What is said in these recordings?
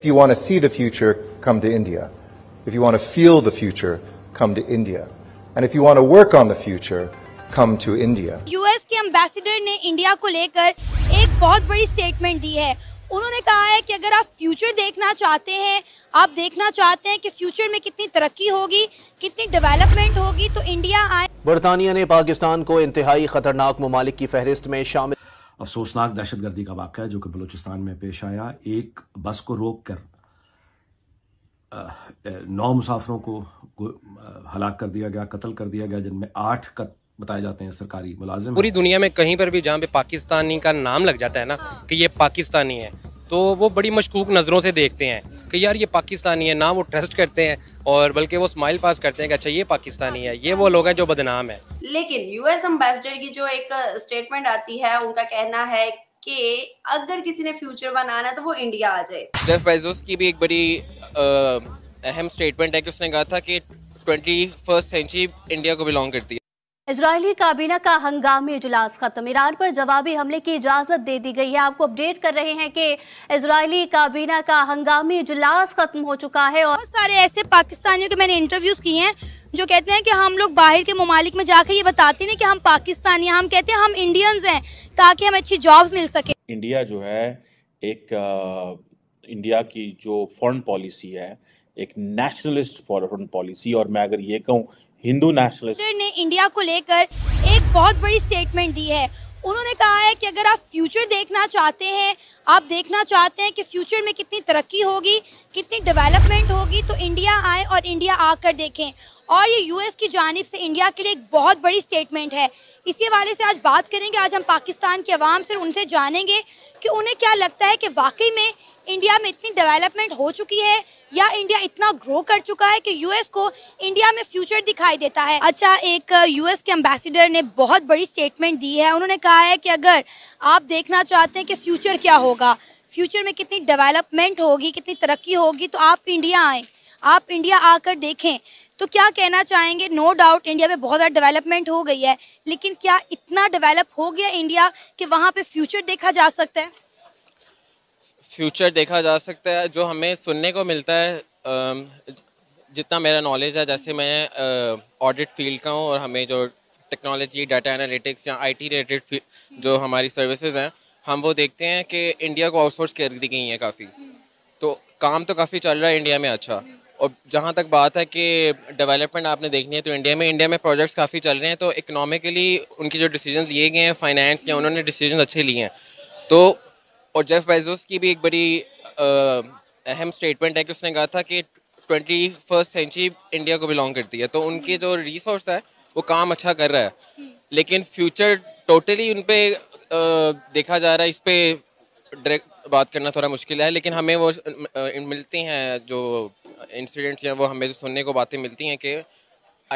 If you want to see the future, come to India. If you want to feel the future, come to India. And if you want to work on the future, come to India. US के ambassador ने India को लेकर एक बहुत बड़ी statement दी है. उन्होंने कहा है कि अगर आप future देखना चाहते हैं, आप देखना चाहते हैं कि future में कितनी तरक्की होगी, कितनी development होगी, तो India आए. برطانیہ نے پاکستان अफसोसनाक दहशतगर्दी का वाक़ है जो कि बलूचिस्तान में पेश आया एक बस को रोक कर नौ मुसाफरों को हलाक कर दिया गया कत्ल कर दिया गया जिनमें आठ कत बताए जाते हैं सरकारी मुलाजिम पूरी दुनिया में कहीं पर भी जहाँ पे पाकिस्तानी का नाम लग जाता है ना हाँ। कि ये पाकिस्तानी है तो वो बड़ी मशकूक नज़रों से देखते हैं कि यार ये पाकिस्तानी है ना वो ट्रस्ट करते हैं और बल्कि वो स्माइल पास करते हैं कि अच्छा ये पाकिस्तानी है ये वो लोग हैं जो बदनाम है लेकिन यूएस एम्बेसडर की जो एक स्टेटमेंट आती है उनका कहना है कि अगर किसी ने फ्यूचर बनाना है तो वो इंडिया आ जाए जेफ बेजोस की भी एक बड़ी अहम स्टेटमेंट है कि उसने कहा था कि ट्वेंटी फर्स्ट सेंचुरी इंडिया को बिलोंग करती है इसराइली काबीना का हंगामी इजलास खत्म ईरान पर जवाबी हमले की इजाजत दे दी गई है आपको अपडेट कर रहे हैं कि इसराइली काबीना का हंगामी इजलास खत्म हो चुका है और बहुत सारे ऐसे पाकिस्तानियों के मैंने इंटरव्यूज किए हैं जो कहते हैं कि हम लोग बाहर के ममालिक में जाकर ये बताते हैं कि हम पाकिस्तानी हम कहते हैं हम इंडियंस हैं ताकि हमें अच्छी जॉब मिल सके इंडिया जो है एक आ, इंडिया की जो फॉरन पॉलिसी है एक नेशनलिस्ट फॉरन पॉलिसी और मैं अगर ये कहूँ हिंदू नेशनलिस्ट ने इंडिया को लेकर एक बहुत बड़ी स्टेटमेंट दी है उन्होंने कहा है कि अगर आप फ्यूचर देखना चाहते हैं आप देखना चाहते हैं कि फ्यूचर में कितनी तरक्की होगी कितनी डेवलपमेंट होगी तो इंडिया आए और इंडिया आकर देखें और ये यूएस की जानब से इंडिया के लिए एक बहुत बड़ी स्टेटमेंट है इसी हवाले से आज बात करेंगे आज हम पाकिस्तान के अवाम से उनसे जानेंगे कि उन्हें क्या लगता है कि वाकई में इंडिया में इतनी डेवलपमेंट हो चुकी है या इंडिया इतना ग्रो कर चुका है कि यूएस को इंडिया में फ्यूचर दिखाई देता है अच्छा एक यूएस uh, के एम्बेसडर ने बहुत बड़ी स्टेटमेंट दी है उन्होंने कहा है कि अगर आप देखना चाहते हैं कि फ्यूचर क्या होगा फ्यूचर में कितनी डेवलपमेंट होगी कितनी तरक्की होगी तो आप इंडिया आएँ आप इंडिया आकर देखें तो क्या कहना चाहेंगे नो डाउट इंडिया में बहुत ज़्यादा डेवलपमेंट हो गई है लेकिन क्या इतना डेवलप हो गया इंडिया कि वहाँ पे फ्यूचर देखा जा सकता है फ्यूचर देखा जा सकता है जो हमें सुनने को मिलता है जितना मेरा नॉलेज है जैसे मैं ऑडिट फील्ड का हूँ और हमें जो टेक्नोलॉजी डाटा एनालिटिक्स या आईटी रिलेटेड जो हमारी सर्विसेज हैं हम वो देखते हैं कि इंडिया को आउटसोर्स कर दी गई हैं काफ़ी तो काम तो काफ़ी चल रहा है इंडिया में अच्छा और जहाँ तक बात है कि डेवलपमेंट आपने देखनी है तो इंडिया में इंडिया में प्रोजेक्ट्स काफ़ी चल रहे हैं तो इकनॉमिकली उनके जो डिसीजन लिए गए हैं फाइनेंस या उन्होंने डिसीजन अच्छे लिए हैं तो और जेफ बेजोस की भी एक बड़ी अहम स्टेटमेंट है कि उसने कहा था कि ट्वेंटी फर्स्ट सेंचुरी इंडिया को बिलोंग करती है तो उनके जो रिसोर्स है वो काम अच्छा कर रहा है लेकिन फ्यूचर टोटली उन पर देखा जा रहा है इस पर डायरेक्ट बात करना थोड़ा मुश्किल है लेकिन हमें वो मिलती हैं जो इंसिडेंट्स हैं वो हमें जो सुनने को बातें मिलती हैं कि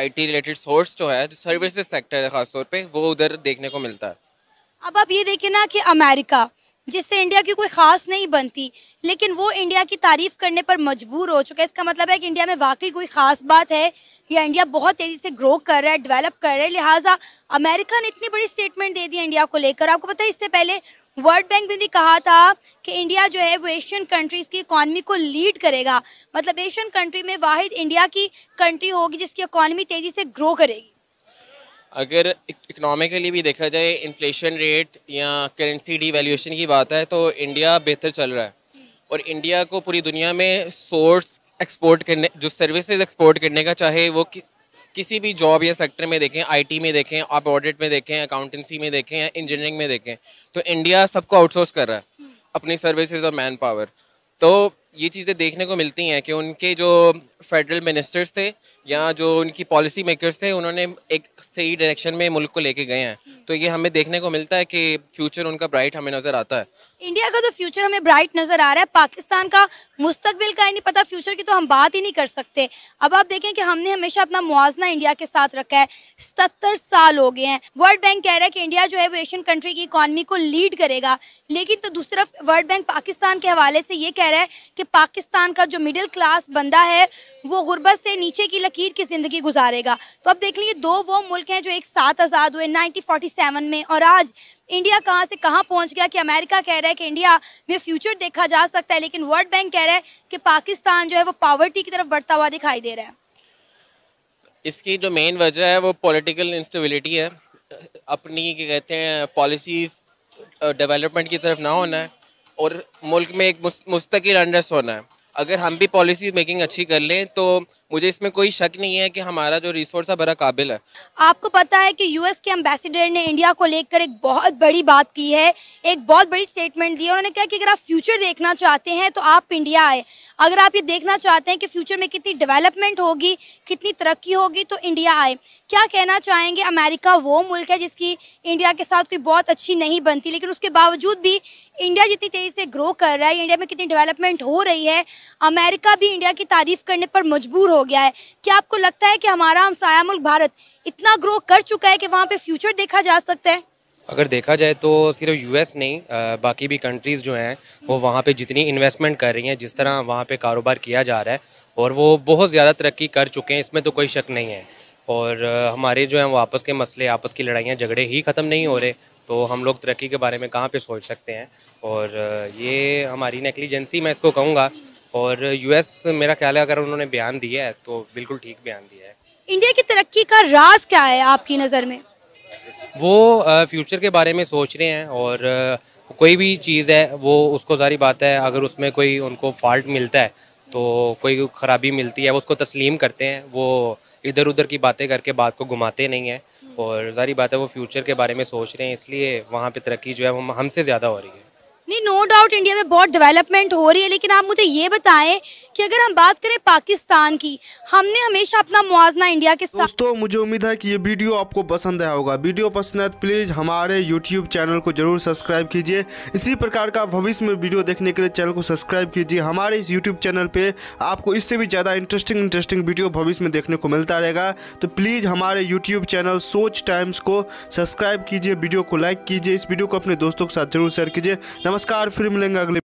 आईटी रिलेटेड सोर्स जो है जो सर्विसेज सेक्टर है खासतौर पे वो उधर देखने को मिलता है अब आप ये देखें ना कि अमेरिका जिससे इंडिया की कोई ख़ास नहीं बनती लेकिन वो इंडिया की तारीफ़ करने पर मजबूर हो चुका है इसका मतलब है कि इंडिया में वाकई कोई ख़ास बात है या इंडिया बहुत तेज़ी से ग्रो कर रहा है डेवलप कर रहा है लिहाजा अमेरिका ने इतनी बड़ी स्टेटमेंट दे दी इंडिया को लेकर आपको पता है इससे पहले वर्ल्ड बैंक में भी कहा था कि इंडिया जो है वो एशियन कंट्रीज़ की इकॉनमी को लीड करेगा मतलब एशियन कंट्री में वाहिद इंडिया की कंट्री होगी जिसकी इकॉनमी तेज़ी से ग्रो करेगी अगर इकनॉमिकली e- भी देखा जाए इन्फ्लेशन रेट या करेंसी डिवैल्यूएशन की बात है तो इंडिया बेहतर चल रहा है और इंडिया को पूरी दुनिया में सोर्स एक्सपोर्ट करने जो सर्विसेज एक्सपोर्ट करने का चाहे वो कि, किसी भी जॉब या सेक्टर में देखें आईटी में देखें आप ऑडिट में देखें अकाउंटेंसी में देखें या इंजीनियरिंग में देखें तो इंडिया सबको आउटसोर्स कर रहा है अपनी सर्विसेज और मैन पावर तो ये चीज़ें देखने को मिलती हैं कि उनके जो फेडरल मिनिस्टर्स थे या जो उनकी पॉलिसी मेकर्स थे उन्होंने एक सही डायरेक्शन में मुल्क को लेके गए हैं तो ये हमें देखने को मिलता है कि फ्यूचर उनका ब्राइट हमें नज़र आता है इंडिया का तो फ्यूचर हमें ब्राइट नज़र आ रहा है पाकिस्तान का मुस्तबिल का ही नहीं पता फ्यूचर की तो हम बात ही नहीं कर सकते अब आप देखें कि हमने हमेशा अपना मुआवजना इंडिया के साथ रखा है सत्तर साल हो गए हैं वर्ल्ड बैंक कह रहा है कि इंडिया जो है वो एशियन कंट्री की इकॉनमी को लीड करेगा लेकिन तो दूसरी तरफ वर्ल्ड बैंक पाकिस्तान के हवाले से ये कह रहा है कि पाकिस्तान का जो मिडिल क्लास बंदा है वो गुरबत से नीचे की लकीर की ज़िंदगी गुजारेगा तो अब देख लीजिए दो वो मुल्क हैं जो एक साथ आज़ाद हुए 1947 में और आज इंडिया कहाँ से कहाँ पहुँच गया कि अमेरिका कह रहा है कि इंडिया में फ्यूचर देखा जा सकता है लेकिन वर्ल्ड बैंक कह रहा है कि पाकिस्तान जो है वो पावर्टी की तरफ बढ़ता हुआ दिखाई दे रहा है इसकी जो मेन वजह है वो पॉलिटिकल इंस्टेबिलिटी है अपनी क्या कहते हैं पॉलिसीज़ डेवलपमेंट की तरफ ना होना है और मुल्क में एक मुस्तकिल अंडरस्ट होना है अगर हम भी पॉलिसी मेकिंग अच्छी कर लें तो मुझे इसमें कोई शक नहीं है कि हमारा जो रिसोर्स है बड़ा काबिल है आपको पता है कि यूएस के एम्बेसडर ने इंडिया को लेकर एक बहुत बड़ी बात की है एक बहुत बड़ी स्टेटमेंट दी है उन्होंने कहा कि अगर आप फ्यूचर देखना चाहते हैं तो आप इंडिया आए अगर आप ये देखना चाहते हैं कि फ्यूचर में कितनी डेवलपमेंट होगी कितनी तरक्की होगी तो इंडिया आए क्या कहना चाहेंगे अमेरिका वो मुल्क है जिसकी इंडिया के साथ कोई बहुत अच्छी नहीं बनती लेकिन उसके बावजूद भी इंडिया जितनी तेज़ी से ग्रो कर रहा है इंडिया में कितनी डेवलपमेंट हो रही है अमेरिका भी इंडिया की तारीफ़ करने पर मजबूर हो हो गया है क्या आपको लगता है कि हमारा हमसाया मुल्क भारत इतना ग्रो कर चुका है कि वहाँ पे फ्यूचर देखा जा सकता है अगर देखा जाए तो सिर्फ यूएस नहीं आ, बाकी भी कंट्रीज़ जो हैं वो वहाँ पे जितनी इन्वेस्टमेंट कर रही हैं जिस तरह वहाँ पे कारोबार किया जा रहा है और वो बहुत ज़्यादा तरक्की कर चुके हैं इसमें तो कोई शक नहीं है और हमारे जो हैं वो आपस के मसले आपस की लड़ाइयाँ झगड़े ही ख़त्म नहीं हो रहे तो हम लोग तरक्की के बारे में कहाँ पर सोच सकते हैं और ये हमारी नेकलीजेंसी मैं इसको कहूँगा और यूएस मेरा ख्याल है अगर उन्होंने बयान दिया है तो बिल्कुल ठीक बयान दिया है इंडिया की तरक्की का राज क्या है आपकी नज़र में वो फ्यूचर के बारे में सोच रहे हैं और कोई भी चीज़ है वो उसको सारी बात है अगर उसमें कोई उनको फॉल्ट मिलता है तो कोई ख़राबी मिलती है वो उसको तस्लीम करते हैं वो इधर उधर की बातें करके बात को घुमाते नहीं हैं और सारी बात है वो फ्यूचर के बारे में सोच रहे हैं इसलिए वहाँ पे तरक्की जो है वो हमसे ज़्यादा हो रही है नहीं नो डाउट इंडिया में बहुत डेवलपमेंट हो रही है लेकिन आप मुझे ये बताएं कि अगर हम बात करें पाकिस्तान की हमने हमेशा अपना मुआवजना इंडिया के साथ दोस्तों मुझे उम्मीद है कि ये वीडियो आपको पसंद आया होगा वीडियो पसंद है तो प्लीज़ हमारे यूट्यूब चैनल को जरूर सब्सक्राइब कीजिए इसी प्रकार का भविष्य में वीडियो देखने के लिए चैनल को सब्सक्राइब कीजिए हमारे इस यूट्यूब चैनल पर आपको इससे भी ज़्यादा इंटरेस्टिंग इंटरेस्टिंग वीडियो भविष्य में देखने को मिलता रहेगा तो प्लीज़ हमारे यूट्यूब चैनल सोच टाइम्स को सब्सक्राइब कीजिए वीडियो को लाइक कीजिए इस वीडियो को अपने दोस्तों के साथ जरूर शेयर कीजिए नमस्कार नमस्कार फिर मिलेंगे अगले